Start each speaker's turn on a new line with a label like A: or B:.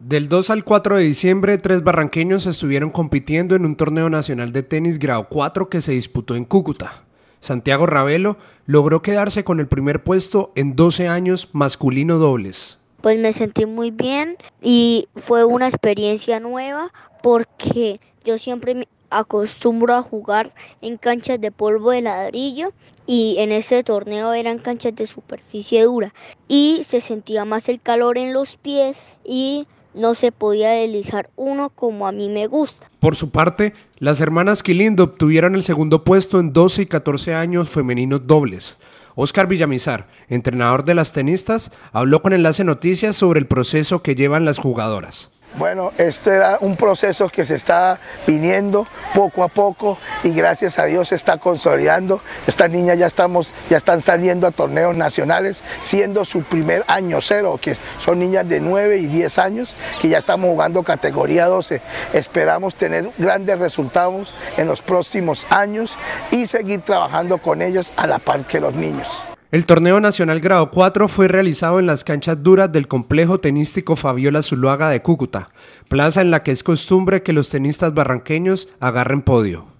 A: Del 2 al 4 de diciembre, tres barranqueños estuvieron compitiendo en un torneo nacional de tenis grado 4 que se disputó en Cúcuta. Santiago Ravelo logró quedarse con el primer puesto en 12 años masculino dobles.
B: Pues me sentí muy bien y fue una experiencia nueva porque yo siempre me acostumbro a jugar en canchas de polvo de ladrillo y en ese torneo eran canchas de superficie dura y se sentía más el calor en los pies y no se podía deslizar uno como a mí me gusta.
A: Por su parte, las hermanas Quilindo obtuvieron el segundo puesto en 12 y 14 años femeninos dobles. Oscar Villamizar, entrenador de las tenistas, habló con Enlace Noticias sobre el proceso que llevan las jugadoras.
C: Bueno, esto era un proceso que se está viniendo poco a poco y gracias a Dios se está consolidando. Estas niñas ya, estamos, ya están saliendo a torneos nacionales, siendo su primer año cero, que son niñas de 9 y 10 años, que ya estamos jugando categoría 12. Esperamos tener grandes resultados en los próximos años y seguir trabajando con ellas a la par que los niños. El
A: torneo nacional grado 4 fue realizado en las canchas duras del complejo tenístico Fabiola Zuluaga de Cúcuta, plaza en la que es costumbre que los tenistas barranqueños agarren podio.